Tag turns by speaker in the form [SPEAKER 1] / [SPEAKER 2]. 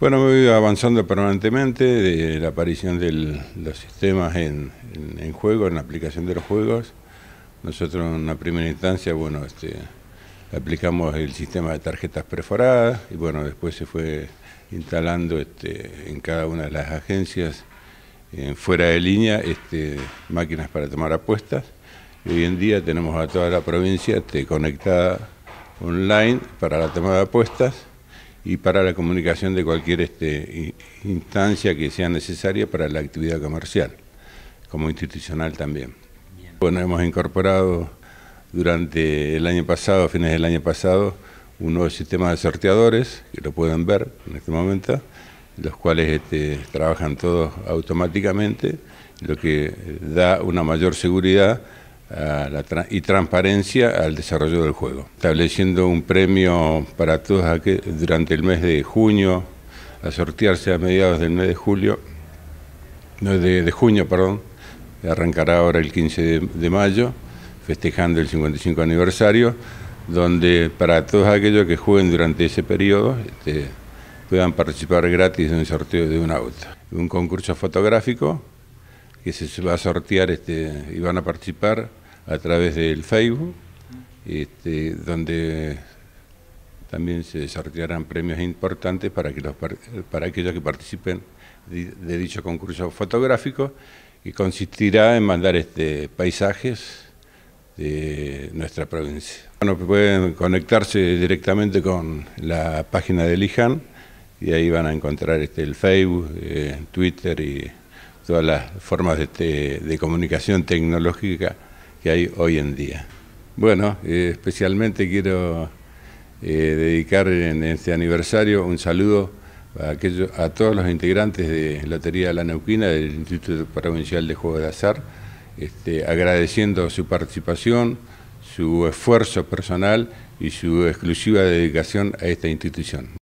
[SPEAKER 1] Bueno, voy avanzando permanentemente de la aparición de los sistemas en, juego, en la aplicación de los juegos. Nosotros en la primera instancia, bueno, este, aplicamos el sistema de tarjetas perforadas y bueno, después se fue instalando este, en cada una de las agencias fuera de línea este, máquinas para tomar apuestas. hoy en día tenemos a toda la provincia conectada online para la toma de apuestas y para la comunicación de cualquier este, instancia que sea necesaria para la actividad comercial, como institucional también. Bueno, hemos incorporado durante el año pasado, a fines del año pasado, un nuevo sistema de sorteadores, que lo pueden ver en este momento, los cuales este, trabajan todos automáticamente, lo que eh, da una mayor seguridad y transparencia al desarrollo del juego, estableciendo un premio para todos aquellos durante el mes de junio, a sortearse a mediados del mes de julio, no, de, junio, perdón, arrancará ahora el 15 de, mayo, festejando el 55 aniversario, donde para todos aquellos que jueguen durante ese periodo este, puedan participar gratis en el sorteo de un auto. Un concurso fotográfico que se va a sortear este, y van a participar a través del Facebook, este, donde también se desarrollarán premios importantes para, que los, para aquellos que participen de dicho concurso fotográfico que consistirá en mandar este, paisajes de nuestra provincia. Bueno, pueden conectarse directamente con la página de Lijan y ahí van a encontrar este, el Facebook, eh, Twitter y todas las formas de, de comunicación tecnológica que hay hoy en día. Bueno, eh, especialmente quiero eh, dedicar en este aniversario un saludo a, a todos los integrantes de Lotería de La Neuquina, del Instituto Provincial de Juegos de Azar, este, agradeciendo su participación, su esfuerzo personal y su exclusiva dedicación a esta institución.